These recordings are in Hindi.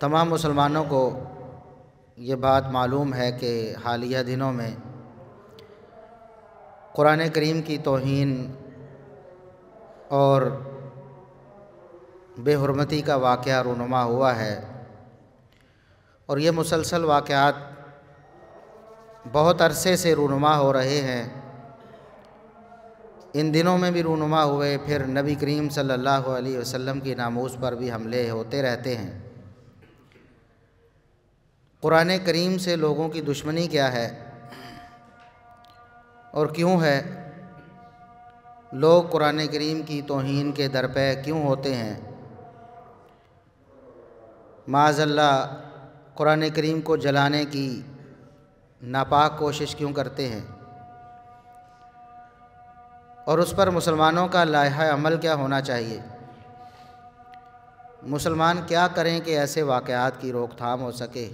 तमाम मुसलमानों को ये बात मालूम है कि हालिया दिनों में क़ुरान करीम की तोहन और बेहरमती का वाक़ रूनुमा हुआ है और ये मुसलसल वाक़ात बहुत अरसे से रूनुमा हो रहे हैं इन दिनों में भी रूनुमा हुए फिर नबी करीम सल्लल्लाहु अलैहि वसल्लम की नामोज़ पर भी हमले होते रहते हैं क़ुरान करीम से लोगों की दुश्मनी क्या है और क्यों है लोग क़ुरान करीम की तोहन के दरपे क्यों होते हैं माजल्ला क़ुरान करीम को जलाने की नापाक कोशिश क्यों करते हैं और उस पर मुसलमानों का लाह अमल क्या होना चाहिए मुसलमान क्या करें कि ऐसे वाक़ात की रोकथाम हो सके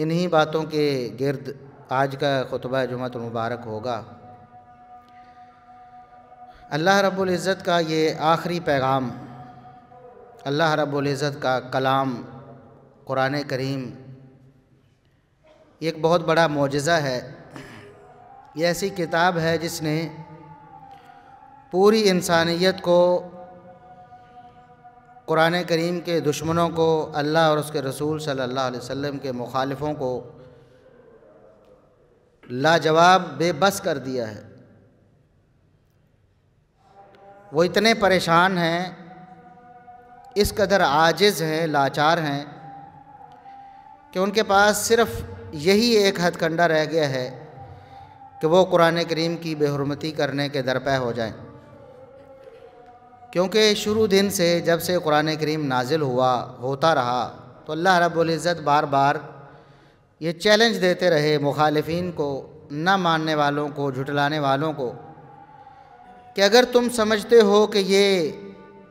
इन्हीं बातों के गिरद आज का खुतबा जुमत मुबारक होगा अल्लाह रब्बुल इज़्ज़त का ये आखिरी पैगाम अल्लाह रब्बुल इज़्ज़त का कलाम क़ुरान करीम एक बहुत बड़ा मुजज़ा है ये ऐसी किताब है जिसने पूरी इंसानियत को कुरान करीम के दुश्मनों को अल्लाह और उसके रसूल सल्लल्लाहु अलैहि वसल्लम के मुखालिफ़ों को लाजवाब बेबस कर दिया है वो इतने परेशान हैं इस कदर आजिज़ हैं लाचार हैं कि उनके पास सिर्फ यही एक हथकंडा रह गया है कि वो कुरान करीम की बेहरमती करने के दरपे हो जाएं क्योंकि शुरू दिन से जब से कुरान करीम नाजिल हुआ होता रहा तो अल्लाह रब्ज़त बार बार ये चैलेंज देते रहे मुखालफन को न मानने वालों को झुटलाने वालों को कि अगर तुम समझते हो कि ये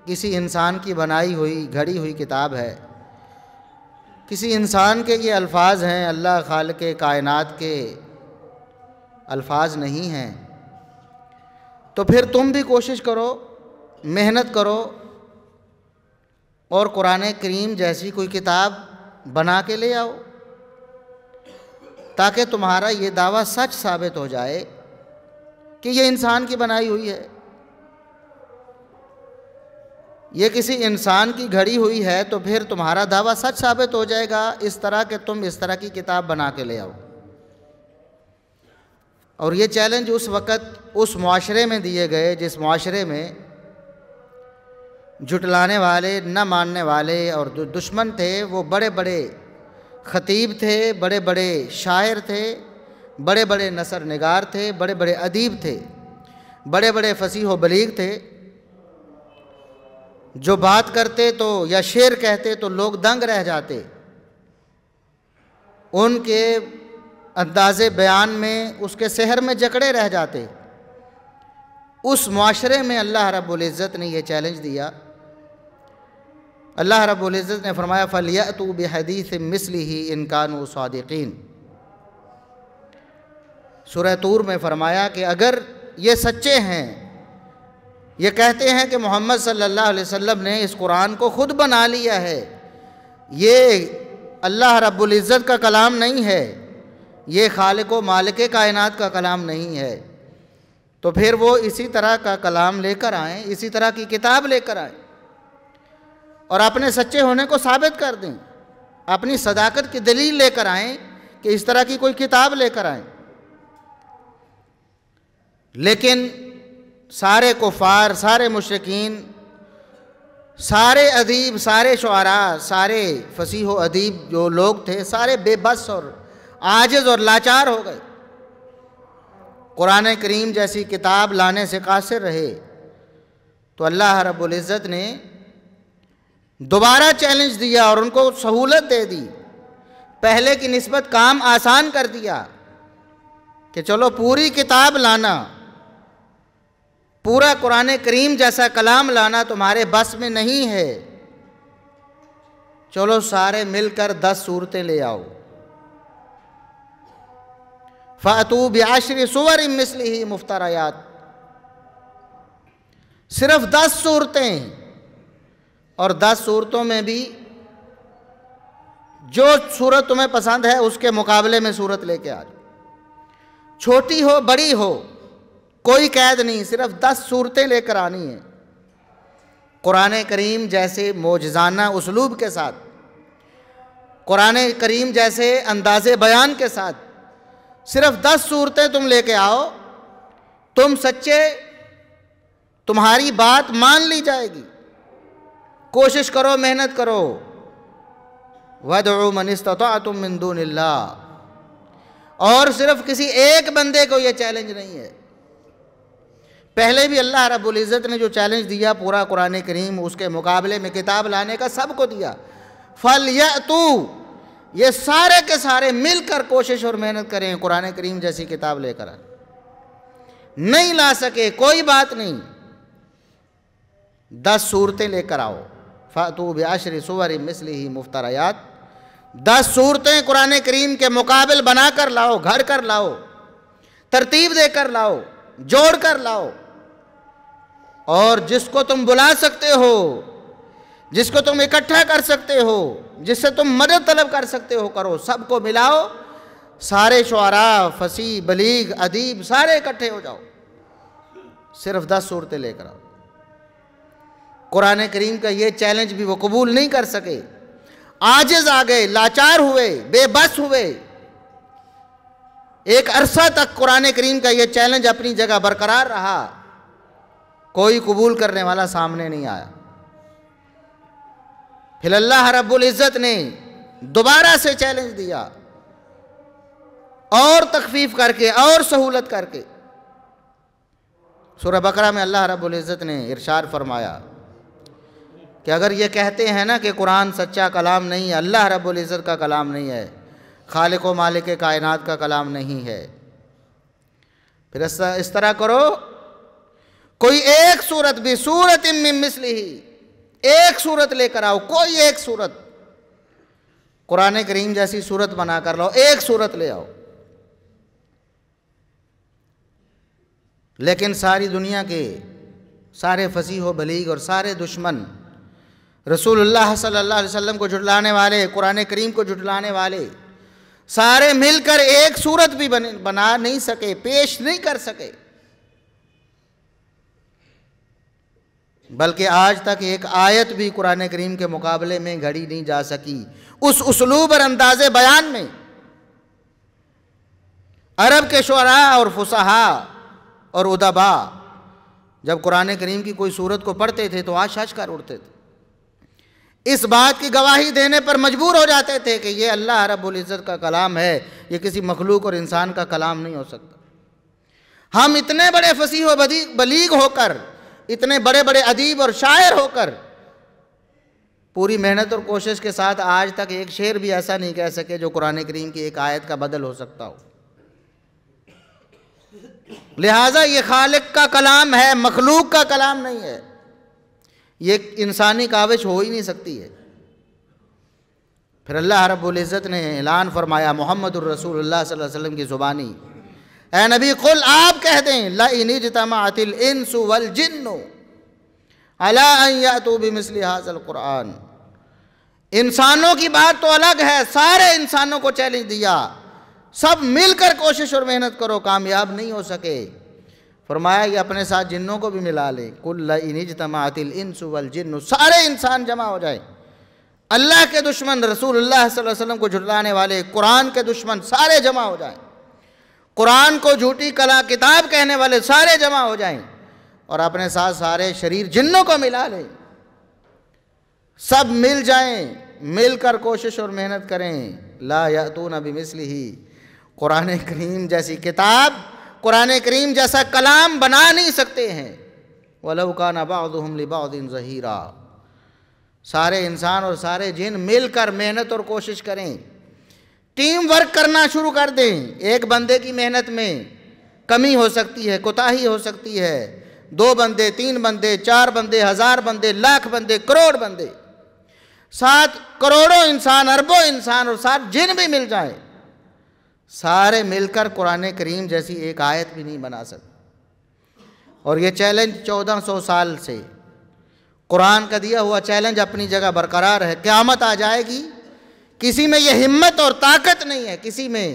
किसी इंसान की बनाई हुई घड़ी हुई किताब है किसी इंसान के ये अल्फाज हैं अल्लाह खाल के कायनात के अल्फाज नहीं हैं तो फिर तुम भी कोशिश करो मेहनत करो और कुरान करीम जैसी कोई किताब बना के ले आओ ताकि तुम्हारा ये दावा सच साबित हो जाए कि ये इंसान की बनाई हुई है ये किसी इंसान की घड़ी हुई है तो फिर तुम्हारा दावा सच साबित हो जाएगा इस तरह के तुम इस तरह की किताब बना के ले आओ और ये चैलेंज उस वक़्त उस माशरे में दिए गए जिस माशरे में जुटलाने वाले न मानने वाले और जो दुश्मन थे वो बड़े बड़े ख़तीब थे बड़े बड़े शायर थे बड़े बड़े नसर नगार थे बड़े बड़े अदीब थे बड़े बड़े फसीह बलीग थे जो बात करते तो या शेर कहते तो लोग दंग रह जाते उनके अंदाज़ बयान में उसके शहर में जकड़े रह जाते उस माशरे में अल्लाह रब्बुल इज़्ज़त ने यह चैलेंज दिया अल्लाह रबुज़त ने फरमाया फ़लियात बेहदीस मिसली ही इनकान सदकिन सुरतूर में फरमाया कि अगर ये सच्चे हैं ये कहते हैं कि मोहम्मद सल्लल्लाहु अलैहि वसल्लम ने इस कुरान को ख़ुद बना लिया है ये अल्लाह रब्ज़त का कलाम नहीं है ये खालिक मालिक कायनात का कलाम नहीं है तो फिर वो इसी तरह का कलाम लेकर आएँ इसी तरह की किताब लेकर आएँ और अपने सच्चे होने को साबित कर दें अपनी सदाकत की दलील लेकर आएं कि इस तरह की कोई किताब लेकर आएं लेकिन सारे कुफार सारे मुशरकिन सारे अदीब सारे शुरा सारे फसीह अदीब जो लोग थे सारे बेबस और आजज और लाचार हो गए कुरान करीम जैसी किताब लाने से कासिर रहे तो अल्लाह रबुल्ज़त ने दोबारा चैलेंज दिया और उनको सहूलत दे दी पहले की नस्बत काम आसान कर दिया कि चलो पूरी किताब लाना पूरा कुरान करीम जैसा कलाम लाना तुम्हारे बस में नहीं है चलो सारे मिलकर दस सूरतें ले आओ फ़ातूब आश्री सुवर मिसली ही मुफ्तारायात सिर्फ दस सूरतें और दस सूरतों में भी जो सूरत तुम्हें पसंद है उसके मुकाबले में सूरत लेके आ जाओ छोटी हो बड़ी हो कोई कैद नहीं सिर्फ दस सूरतें लेकर आनी है कुरान करीम जैसे मोजाना उसलूब के साथ कुरान करीम जैसे अंदाज़ बयान के साथ सिर्फ दस सूरतें तुम लेके आओ तुम सच्चे तुम्हारी बात मान ली जाएगी कोशिश करो मेहनत करो वो मनस्तः तुम नीला और सिर्फ किसी एक बंदे को यह चैलेंज नहीं है पहले भी अल्लाह रब्बुल इज़्ज़त ने जो चैलेंज दिया पूरा कुरान करीम उसके मुकाबले में किताब लाने का सबको दिया फल यू ये सारे के सारे मिलकर कोशिश और मेहनत करें कुरान करीम जैसी किताब लेकर नहीं ला सके कोई बात नहीं दस सूरतें लेकर आओ फ़ातूब आशर सवर मिसली ही मुफ्तरयात दस सूरतें कुरान करीम के मुकाबल बना कर लाओ घर कर लाओ तरतीब दे कर लाओ जोड़ कर लाओ और जिसको तुम बुला सकते हो जिसको तुम इकट्ठा कर सकते हो जिससे तुम मदद तलब कर सकते हो करो सबको मिलाओ सारे शुरा फसी बलीग अदीब सारे इकट्ठे हो जाओ सिर्फ दस सूरतें लेकर आओ कुरान करीम का ये चैलेंज भी वो कबूल नहीं कर सके आजज आ गए लाचार हुए बेबस हुए एक अरसा तक कुरान करीम का ये चैलेंज अपनी जगह बरकरार रहा कोई कबूल करने वाला सामने नहीं आया फिर अल्लाह इज़्ज़त ने दोबारा से चैलेंज दिया और तकफीफ करके और सहूलत करके सूर्य बकरा में अल्लाह इज़्ज़त ने इरशाद फरमाया कि अगर ये कहते हैं ना कि कुरान सच्चा कलाम नहीं है अल्लाह रब्ज़त का कलाम नहीं है खालिक व मालिक कायनात का कलाम नहीं है फिर इस तरह करो कोई एक सूरत भी सूरत मिसली ही एक सूरत लेकर आओ कोई एक सूरत कुरान करीम जैसी सूरत बना कर लो एक सूरत ले आओ लेकिन सारी दुनिया के सारे फसीह बलीग और सारे दुश्मन रसूलुल्लाह सल्लल्लाहु अलैहि वसल्लम को झुटलाने वाले कुरान करीम को झुटलाने वाले सारे मिलकर एक सूरत भी बन, बना नहीं सके पेश नहीं कर सके बल्कि आज तक एक आयत भी कुरान करीम के मुकाबले में घड़ी नहीं जा सकी उस उसलूब और अंदाज बयान में अरब के शुरा और फुसहा और उदबा जब कुरान करीम की कोई सूरत को पढ़ते थे तो आश आश कर उड़ते थे इस बात की गवाही देने पर मजबूर हो जाते थे कि ये अल्लाह इज़्ज़त का कलाम है ये किसी मखलूक और इंसान का कलाम नहीं हो सकता हम इतने बड़े फसीह बलीग होकर इतने बड़े बड़े अदीब और शायर होकर पूरी मेहनत और कोशिश के साथ आज तक एक शेर भी ऐसा नहीं कह सके जो कुरान करीम की एक आयत का बदल हो सकता हो लिहाजा ये खालिक का कलाम है मखलूक का कलाम नहीं है ये इंसानी काविश हो ही नहीं सकती है फिर अल्लाह रबुल्ज़त ने ऐलान फरमाया मोहम्मद रसूल वसल्लम की ज़ुबानी ए नबी कुल आप कह दें लाजतमातिल इनसु वल जिन्नो अलातू बिमसली हाजल कुरान इंसानों की बात तो अलग है सारे इंसानों को चैलेंज दिया सब मिलकर कोशिश और मेहनत करो कामयाब नहीं हो सके फरमाया कि अपने साथ जिन्नों को भी मिला ले कुल्ल इनिज तमातिल इंस वल जिन्न सारे इंसान जमा हो जाए अल्लाह के दुश्मन रसूल वसल्लम को झुटलाने वाले कुरान के दुश्मन सारे जमा हो जाए कुरान को झूठी कला किताब कहने वाले सारे जमा हो जाएं और अपने साथ सारे शरीर जिन्नों को मिला लें सब मिल जाएं मिलकर कोशिश और मेहनत करें ला यातून अभी मिसली ही कुरान करीम जैसी किताब कुरान करीम जैसा कलाम बना नहीं सकते हैं वलब का नबाउम जहीरा सारे इंसान और सारे जिन मिलकर मेहनत और कोशिश करें टीम वर्क करना शुरू कर दें एक बंदे की मेहनत में कमी हो सकती है कोताही हो सकती है दो बंदे तीन बंदे चार बंदे हज़ार बंदे लाख बंदे करोड़ बंदे साथ करोड़ों इंसान अरबों इंसान और साथ जिन भी मिल जाएं सारे मिलकर कुरान करीम जैसी एक आयत भी नहीं बना सकते और ये चैलेंज 1400 साल से कुरान का दिया हुआ चैलेंज अपनी जगह बरकरार है क़्यामत आ जाएगी किसी में ये हिम्मत और ताकत नहीं है किसी में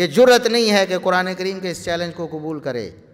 ये जरूरत नहीं है कि कुरान करीम के इस चैलेंज को कबूल करे